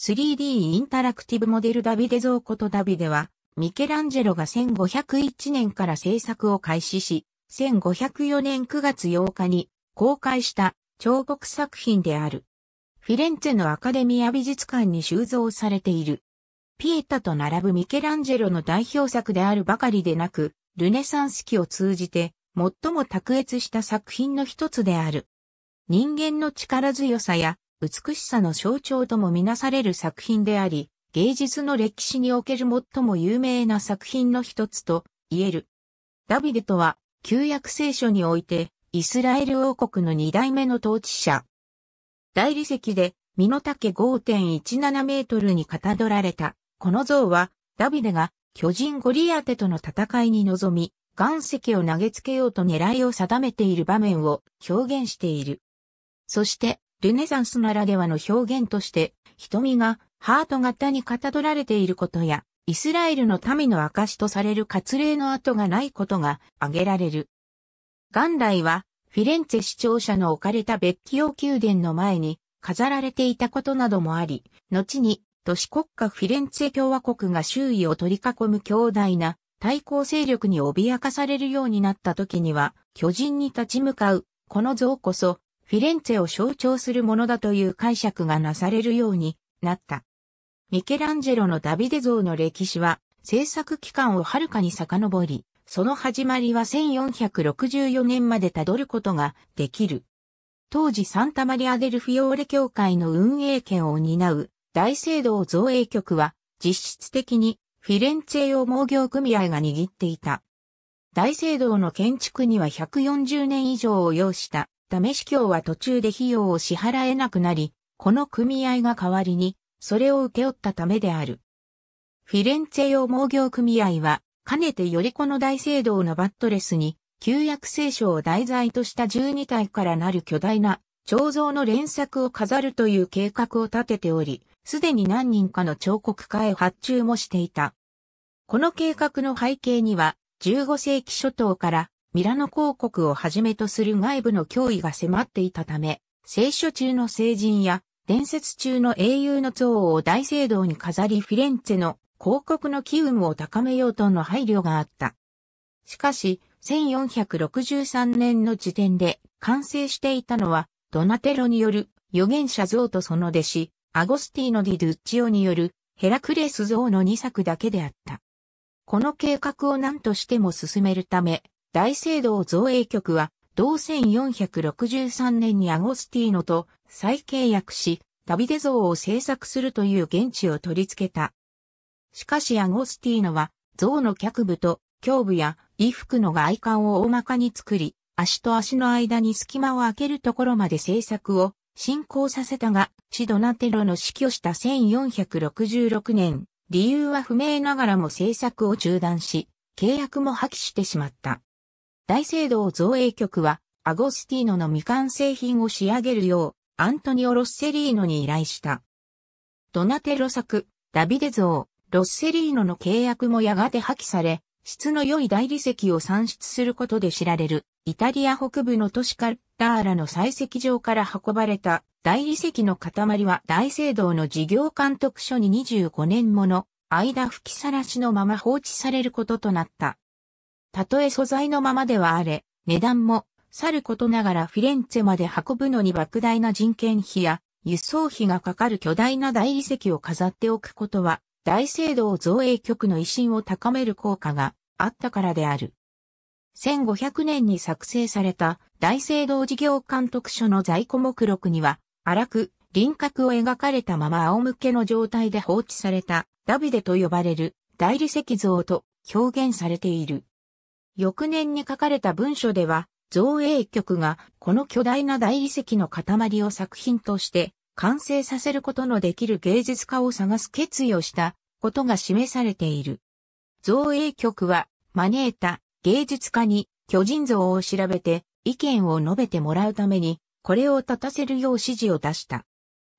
3D インタラクティブモデルダビデ像ことダビデは、ミケランジェロが1501年から制作を開始し、1504年9月8日に公開した彫刻作品である。フィレンツェのアカデミア美術館に収蔵されている。ピエタと並ぶミケランジェロの代表作であるばかりでなく、ルネサンス期を通じて最も卓越した作品の一つである。人間の力強さや美しさの象徴ともみなされる作品であり、芸術の歴史における最も有名な作品の一つと言える。ダビデとは、旧約聖書において、イスラエル王国の二代目の統治者。大理石で、身の丈5.17メートルにかたどられた、この像は、ダビデが巨人ゴリアテとの戦いに臨み、岩石を投げつけようと狙いを定めている場面を表現している。そして、ルネサンスならではの表現として、瞳がハート型にかたどられていることや、イスラエルの民の証とされる割礼の跡がないことが挙げられる。元来は、フィレンツェ市庁舎の置かれた別ッキ宮殿の前に飾られていたことなどもあり、後に都市国家フィレンツェ共和国が周囲を取り囲む強大な対抗勢力に脅かされるようになった時には、巨人に立ち向かう、この像こそ、フィレンツェを象徴するものだという解釈がなされるようになった。ミケランジェロのダビデ像の歴史は制作期間をはるかに遡り、その始まりは1464年までたどることができる。当時サンタマリアデルフィオーレ教会の運営権を担う大聖堂造営局は実質的にフィレンツェ用農業組合が握っていた。大聖堂の建築には140年以上を要した試し協は途中で費用を支払えなくなり、この組合が代わりに、それを受け負ったためである。フィレンツェ用農業組合は、かねてよりこの大聖堂のバットレスに、旧約聖書を題材とした12体からなる巨大な彫像の連作を飾るという計画を立てており、すでに何人かの彫刻家へ発注もしていた。この計画の背景には、15世紀初頭からミラノ公国をはじめとする外部の脅威が迫っていたため、聖書中の聖人や伝説中の英雄の像を大聖堂に飾りフィレンツェの公国の機運を高めようとの配慮があった。しかし、1463年の時点で完成していたのは、ドナテロによる預言者像とその弟子、アゴスティーノ・ディ・ドゥッチオによるヘラクレス像の2作だけであった。この計画を何としても進めるため、大聖堂造営局は、同1463年にアゴスティーノと再契約し、ダビデ像を制作するという現地を取り付けた。しかしアゴスティーノは、像の脚部と胸部や衣服の外観を大まかに作り、足と足の間に隙間を開けるところまで制作を進行させたが、シドナテロの死去した1466年、理由は不明ながらも制作を中断し、契約も破棄してしまった。大聖堂造営局は、アゴスティーノの未完成品を仕上げるよう、アントニオ・ロッセリーノに依頼した。ドナテロ作、ダビデ像、ロッセリーノの契約もやがて破棄され、質の良い大理石を産出することで知られる、イタリア北部の都市カルターラの採石場から運ばれた大理石の塊は大聖堂の事業監督署に25年もの間吹きさらしのまま放置されることとなった。たとえ素材のままではあれ、値段も、さることながらフィレンツェまで運ぶのに莫大な人件費や輸送費がかかる巨大な大理石を飾っておくことは、大聖堂造営局の威信を高める効果があったからである。1500年に作成された大聖堂事業監督署の在庫目録には、荒く輪郭を描かれたまま仰向けの状態で放置されたダビデと呼ばれる大理石像と表現されている。翌年に書かれた文書では、造営局がこの巨大な大理石の塊を作品として完成させることのできる芸術家を探す決意をしたことが示されている。造営局は招いた芸術家に巨人像を調べて意見を述べてもらうためにこれを立たせるよう指示を出した。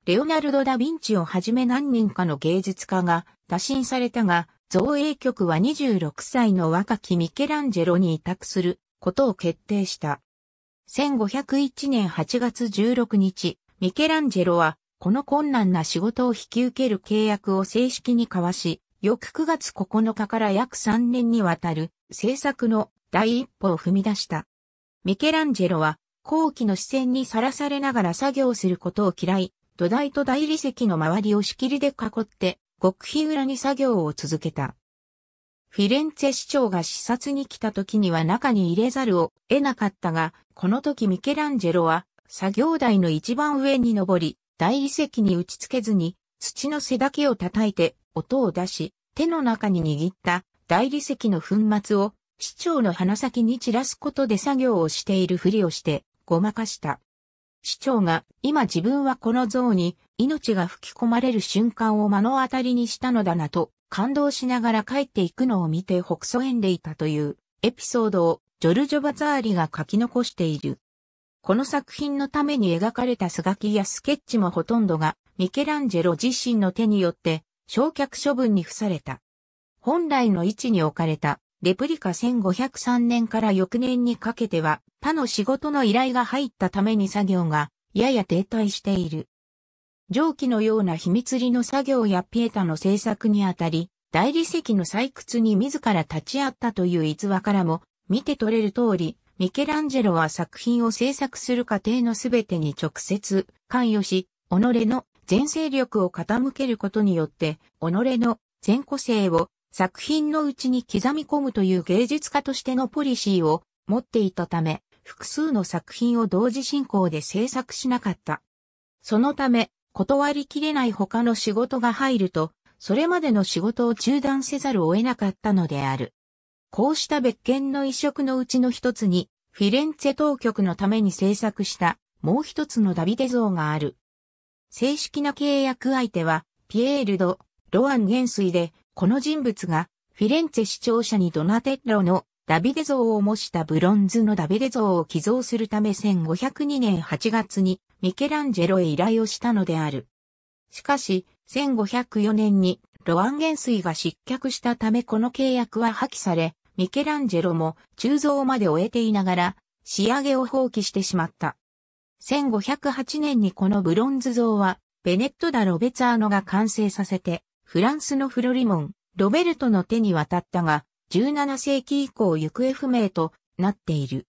レオナルド・ダ・ヴィンチをはじめ何人かの芸術家が打診されたが、造営局は26歳の若きミケランジェロに委託することを決定した。1501年8月16日、ミケランジェロは、この困難な仕事を引き受ける契約を正式に交わし、翌9月9日から約3年にわたる制作の第一歩を踏み出した。ミケランジェロは、後期の視線にさらされながら作業することを嫌い、土台と大理石の周りを仕切りで囲って極秘裏に作業を続けた。フィレンツェ市長が視察に来た時には中に入れざるを得なかったが、この時ミケランジェロは作業台の一番上に登り、大理石に打ち付けずに土の背だけを叩いて音を出し、手の中に握った大理石の粉末を市長の鼻先に散らすことで作業をしているふりをしてごまかした。市長が今自分はこの像に命が吹き込まれる瞬間を目の当たりにしたのだなと感動しながら帰っていくのを見て北曽縁でいたというエピソードをジョルジョ・バザーリが書き残している。この作品のために描かれたスガキやスケッチもほとんどがミケランジェロ自身の手によって焼却処分に付された。本来の位置に置かれたレプリカ1503年から翌年にかけては他の仕事の依頼が入ったために作業がやや停滞している。蒸気のような秘密裏の作業やピエタの制作にあたり、大理石の採掘に自ら立ち会ったという逸話からも、見て取れる通り、ミケランジェロは作品を制作する過程のすべてに直接関与し、己の全勢力を傾けることによって、己の全個性を作品のうちに刻み込むという芸術家としてのポリシーを持っていたため、複数の作品を同時進行で制作しなかった。そのため、断りきれない他の仕事が入ると、それまでの仕事を中断せざるを得なかったのである。こうした別件の移植のうちの一つに、フィレンツェ当局のために制作したもう一つのダビデ像がある。正式な契約相手は、ピエールド・ロアン元帥で、この人物が、フィレンツェ市庁舎にドナテッロのダビデ像を模したブロンズのダビデ像を寄贈するため1502年8月にミケランジェロへ依頼をしたのである。しかし、1504年にロアン元帥が失脚したためこの契約は破棄され、ミケランジェロも鋳造まで終えていながら仕上げを放棄してしまった。1508年にこのブロンズ像はベネット・ダ・ロベツァーノが完成させて、フランスのフロリモン、ロベルトの手に渡ったが、17世紀以降行方不明となっている。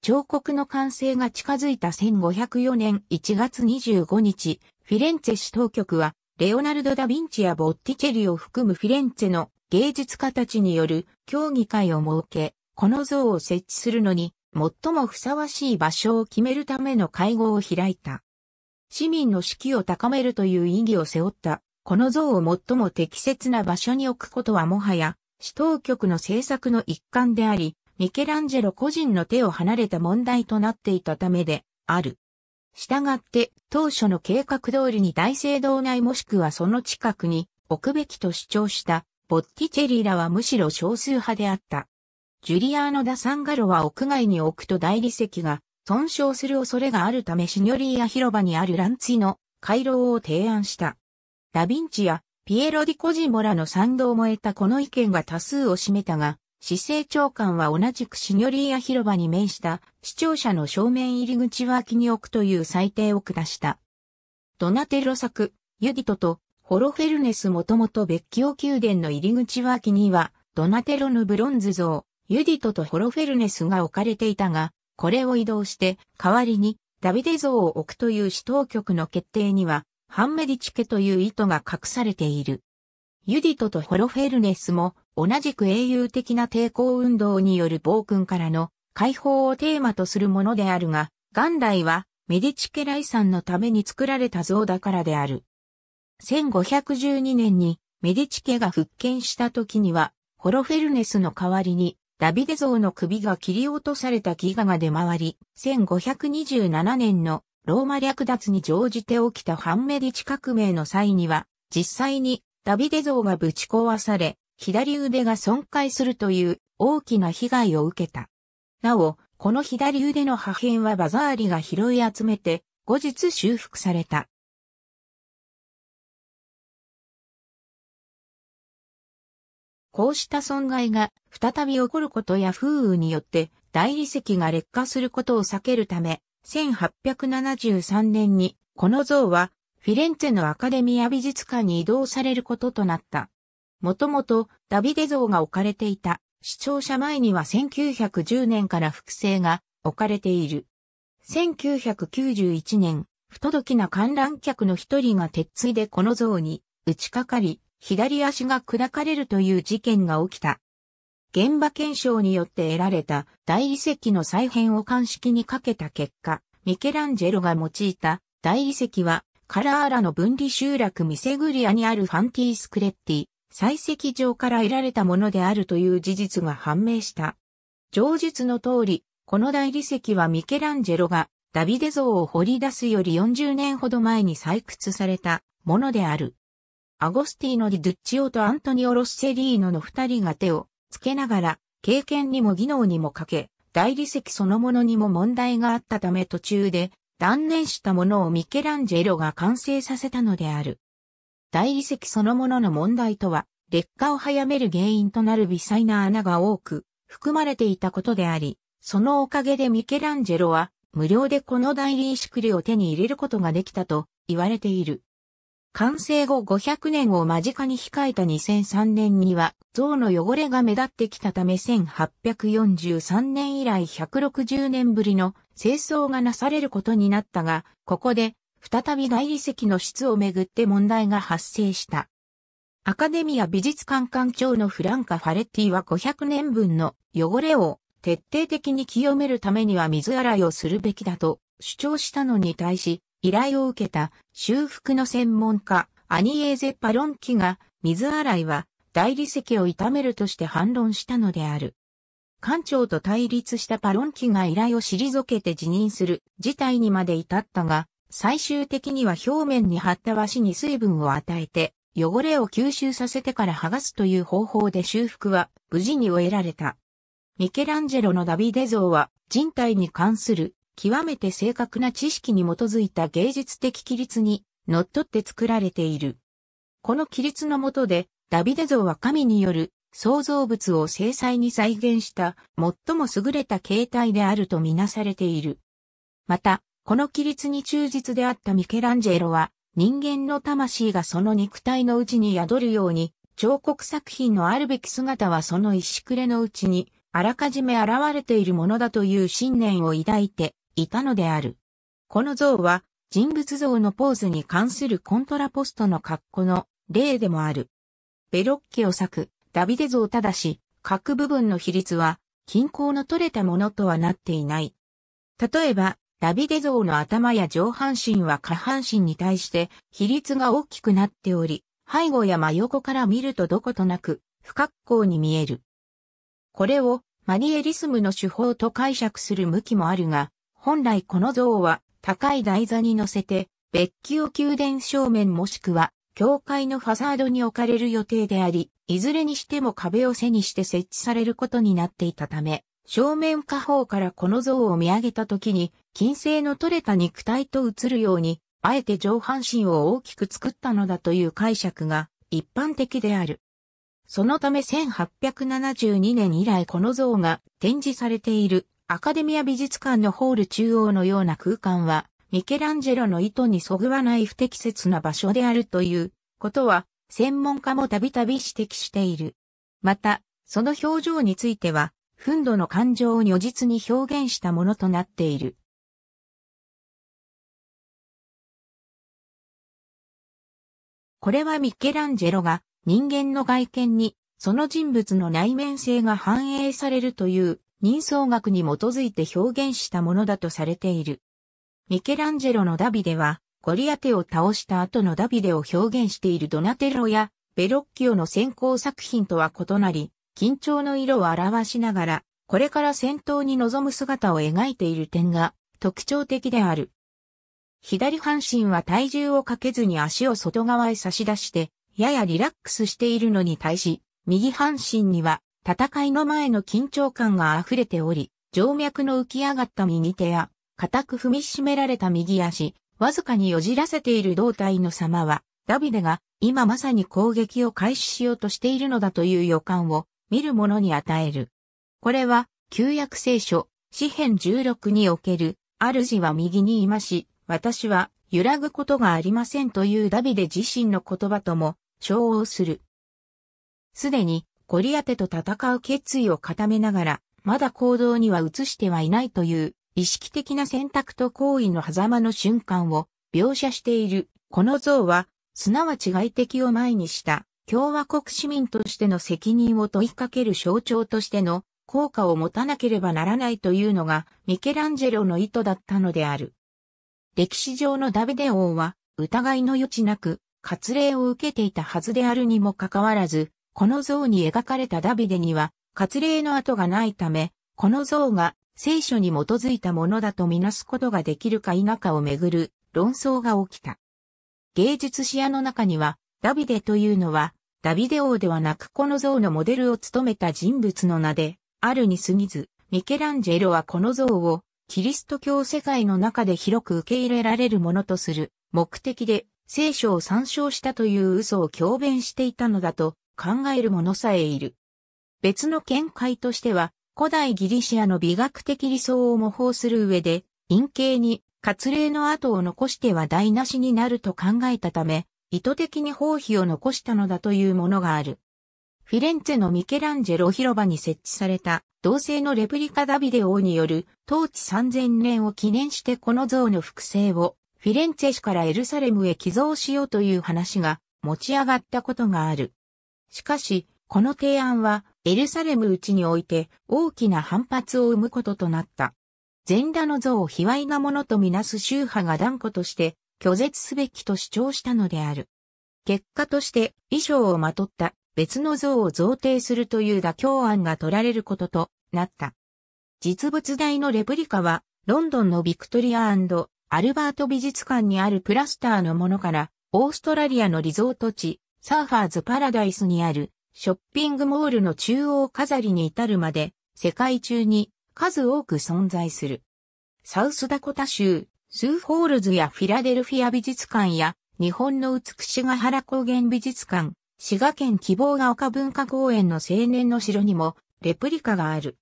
彫刻の完成が近づいた1504年1月25日、フィレンツェ市当局は、レオナルド・ダ・ヴィンチやボッティチェリを含むフィレンツェの芸術家たちによる協議会を設け、この像を設置するのに、最もふさわしい場所を決めるための会合を開いた。市民の士気を高めるという意義を背負った、この像を最も適切な場所に置くことはもはや市当局の政策の一環であり、ミケランジェロ個人の手を離れた問題となっていたためである。従って当初の計画通りに大聖堂内もしくはその近くに置くべきと主張したボッティチェリーらはむしろ少数派であった。ジュリアーノ・ダ・サンガロは屋外に置くと大理石が損傷する恐れがあるためシニョリーア広場にあるランツィの回廊を提案した。ダヴィンチやピエロ・ディ・コジモラの賛同も得たこの意見が多数を占めたが、市政長官は同じくシニョリーア広場に面した市庁舎の正面入り口脇に置くという裁定を下した。ドナテロ作、ユディトとホロフェルネスもともと別居宮殿の入り口脇にはドナテロのブロンズ像、ユディトとホロフェルネスが置かれていたが、これを移動して代わりにダビデ像を置くという市当局の決定にはハンメディチ家という意図が隠されている。ユディトとホロフェルネスも同じく英雄的な抵抗運動による暴君からの解放をテーマとするものであるが、元来はメディチ家来さんのために作られた像だからである。1512年にメディチ家が復権した時には、ホロフェルネスの代わりにダビデ像の首が切り落とされたギガが出回り、1527年のローマ略奪に乗じて起きたハンメディチ革命の際には、実際にダビデ像がぶち壊され、左腕が損壊するという大きな被害を受けた。なお、この左腕の破片はバザーリが拾い集めて、後日修復された。こうした損害が再び起こることや風雨によって大理石が劣化することを避けるため、1873年にこの像はフィレンツェのアカデミア美術館に移動されることとなった。もともとダビデ像が置かれていた視聴者前には1910年から複製が置かれている。1991年、不届きな観覧客の一人が鉄槌でこの像に打ちかかり、左足が砕かれるという事件が起きた。現場検証によって得られた大理石の再編を鑑識にかけた結果、ミケランジェロが用いた大理石はカラーラの分離集落ミセグリアにあるファンティースクレッティ、採石場から得られたものであるという事実が判明した。上述の通り、この大理石はミケランジェロがダビデ像を掘り出すより40年ほど前に採掘されたものである。アゴスティーノ・ディ・ドゥッチオとアントニオ・ロッセリーノの二人が手をつけながら、経験にも技能にもかけ、大理石そのものにも問題があったため途中で断念したものをミケランジェロが完成させたのである。大理石そのものの問題とは、劣化を早める原因となる微細な穴が多く含まれていたことであり、そのおかげでミケランジェロは無料でこの大理石類を手に入れることができたと言われている。完成後500年を間近に控えた2003年には、像の汚れが目立ってきたため1843年以来160年ぶりの清掃がなされることになったが、ここで再び大理石の質をめぐって問題が発生した。アカデミア美術館館長のフランカ・ファレッティは500年分の汚れを徹底的に清めるためには水洗いをするべきだと主張したのに対し、依頼を受けた修復の専門家、アニエーゼ・パロンキが、水洗いは大理石を傷めるとして反論したのである。官庁と対立したパロンキが依頼を退けて辞任する事態にまで至ったが、最終的には表面に張った和紙に水分を与えて、汚れを吸収させてから剥がすという方法で修復は無事に終えられた。ミケランジェロのダビデ像は人体に関する極めて正確な知識に基づいた芸術的規律に則っって作られている。この規律の下で、ダビデ像は神による創造物を精細に再現した最も優れた形態であるとみなされている。また、この規律に忠実であったミケランジェロは、人間の魂がその肉体のうちに宿るように、彫刻作品のあるべき姿はその一しくれのうちに、あらかじめ現れているものだという信念を抱いて、いたのである。この像は人物像のポーズに関するコントラポストの格好の例でもある。ベロッケを作、ダビデ像ただし、各部分の比率は均衡の取れたものとはなっていない。例えば、ダビデ像の頭や上半身は下半身に対して比率が大きくなっており、背後や真横から見るとどことなく不格好に見える。これをマニエリスムの手法と解釈する向きもあるが、本来この像は高い台座に乗せて、別宮宮殿正面もしくは、教会のファサードに置かれる予定であり、いずれにしても壁を背にして設置されることになっていたため、正面下方からこの像を見上げた時に、金星の取れた肉体と映るように、あえて上半身を大きく作ったのだという解釈が一般的である。そのため1872年以来この像が展示されているアカデミア美術館のホール中央のような空間は、ミケランジェロの意図にそぐわない不適切な場所であるということは、専門家もたびたび指摘している。また、その表情については、憤怒の感情を如実に表現したものとなっている。これはミケランジェロが人間の外見にその人物の内面性が反映されるという人相学に基づいて表現したものだとされている。ミケランジェロのダビデは、ゴリアテを倒した後のダビデを表現しているドナテロやベロッキオの先行作品とは異なり、緊張の色を表しながら、これから戦闘に臨む姿を描いている点が特徴的である。左半身は体重をかけずに足を外側へ差し出して、ややリラックスしているのに対し、右半身には戦いの前の緊張感が溢れており、静脈の浮き上がった右手や、固く踏みしめられた右足、わずかによじらせている胴体の様は、ダビデが今まさに攻撃を開始しようとしているのだという予感を見る者に与える。これは旧約聖書、詩編16における、主は右にいまし、私は揺らぐことがありませんというダビデ自身の言葉とも、称応する。すでにゴリアテと戦う決意を固めながら、まだ行動には移してはいないという、意識的な選択と行為の狭間の瞬間を描写している。この像は、すなわち外敵を前にした共和国市民としての責任を問いかける象徴としての効果を持たなければならないというのがミケランジェロの意図だったのである。歴史上のダビデ王は疑いの余地なく割礼を受けていたはずであるにもかかわらず、この像に描かれたダビデには、割礼の跡がないため、この像が聖書に基づいたものだとみなすことができるか否かをめぐる論争が起きた。芸術視野の中には、ダビデというのは、ダビデ王ではなくこの像のモデルを務めた人物の名で、あるに過ぎず、ミケランジェロはこの像を、キリスト教世界の中で広く受け入れられるものとする目的で聖書を参照したという嘘を強弁していたのだと考える者さえいる。別の見解としては、古代ギリシアの美学的理想を模倣する上で、陰形に割礼の跡を残しては台無しになると考えたため、意図的に包皮を残したのだというものがある。フィレンツェのミケランジェロ広場に設置された同性のレプリカダビデオによる当地3000年を記念してこの像の複製をフィレンツェ市からエルサレムへ寄贈しようという話が持ち上がったことがある。しかし、この提案はエルサレム内において大きな反発を生むこととなった。全裸の像を卑猥なものとみなす宗派が断固として拒絶すべきと主張したのである。結果として衣装をまとった別の像を贈呈するという妥協案が取られることとなった。実物大のレプリカはロンドンのビクトリアアルバート美術館にあるプラスターのものからオーストラリアのリゾート地サーファーズパラダイスにあるショッピングモールの中央飾りに至るまで世界中に数多く存在する。サウスダコタ州、スーホールズやフィラデルフィア美術館や日本の美しが原高原美術館、滋賀県希望が丘文化公園の青年の城にもレプリカがある。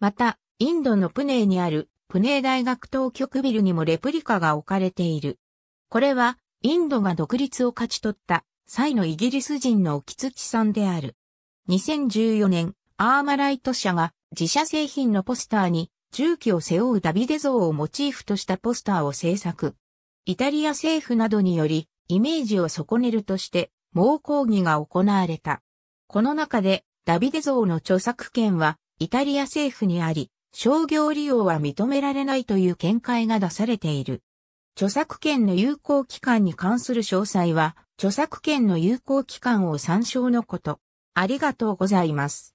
また、インドのプネーにあるプネー大学当局ビルにもレプリカが置かれている。これは、インドが独立を勝ち取った際のイギリス人の沖土さんである。2014年、アーマライト社が自社製品のポスターに重機を背負うダビデ像をモチーフとしたポスターを制作。イタリア政府などによりイメージを損ねるとして猛抗議が行われた。この中でダビデ像の著作権はイタリア政府にあり、商業利用は認められないという見解が出されている。著作権の有効期間に関する詳細は著作権の有効期間を参照のこと。ありがとうございます。